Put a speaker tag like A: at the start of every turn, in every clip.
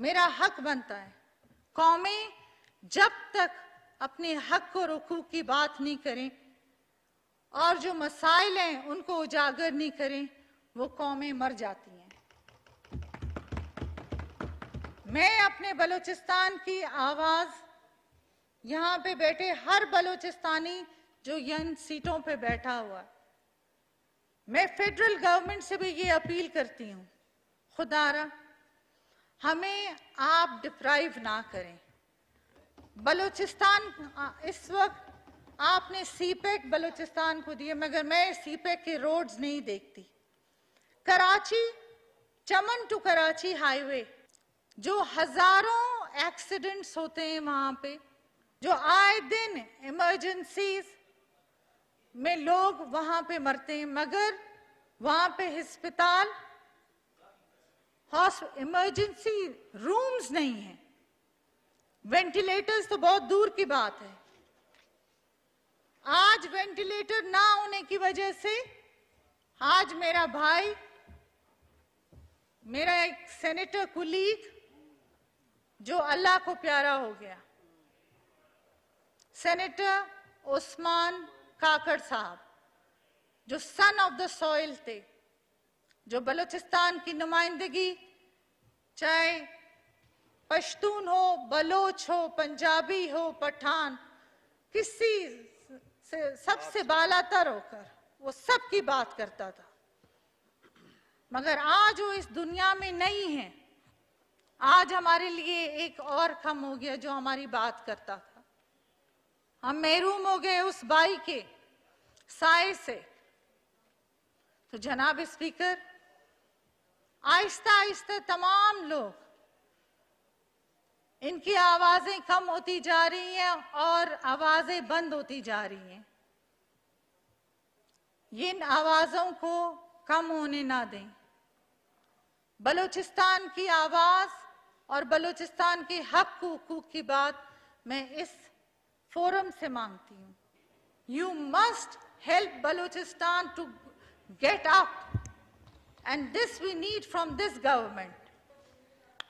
A: मेरा हक बनता है कौमें जब तक अपने हक को रुकू की बात नहीं करें और जो मसाइल हैं उनको उजागर नहीं करें वो कौमें मर जाती हैं मैं अपने बलूचिस्तान की आवाज़ यहाँ पे बैठे हर बलूचिस्तानी जो यंग सीटों पे बैठा हुआ मैं फेडरल गवर्नमेंट से भी ये अपील करती हूँ खुदारा हमें आप डिप्राइव ना करें बलूचिस्तान इस वक्त आपने पैक e बलूचिस्तान को दिए मगर मैं पैक e के रोड्स नहीं देखती कराची चमन टू कराची हाईवे जो हजारों एक्सीडेंट्स होते हैं वहां पे जो आए दिन इमरजेंसीज में लोग वहां पे मरते हैं मगर वहां पे हस्पताल इमरजेंसी रूम्स नहीं है वेंटिलेटर्स तो बहुत दूर की बात है आज वेंटिलेटर ना होने की वजह से आज मेरा भाई मेरा एक सेनेटर कुलीग जो अल्लाह को प्यारा हो गया सेनेटर उस्मान काकड़ साहब जो सन ऑफ द सॉइल थे जो बलोचिस्तान की नुमाइंदगी चाहे पश्तून हो बलोच हो पंजाबी हो पठान किसी से सबसे बालातर होकर वो सबकी बात करता था मगर आज वो इस दुनिया में नहीं है आज हमारे लिए एक और कम हो गया जो हमारी बात करता था हम महरूम हो गए उस बाई के साय से तो जनाब स्पीकर आहिस्ता आहिस्ता तमाम लोग इनकी आवाजें कम होती जा रही हैं और आवाजें बंद होती जा रही हैं इन आवाजों को कम होने ना दें बलूचिस्तान की आवाज और बलूचिस्तान के हक हकूक की बात मैं इस फोरम से मांगती हूँ you must help Balochistan to get up And this we need from this government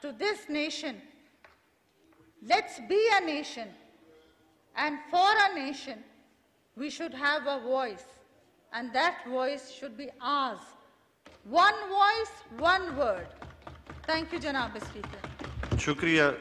A: to this nation. Let's be a nation. And for a nation, we should have a voice. And that voice should be ours. One voice, one word. Thank you, Janab Speaker. Shukriya.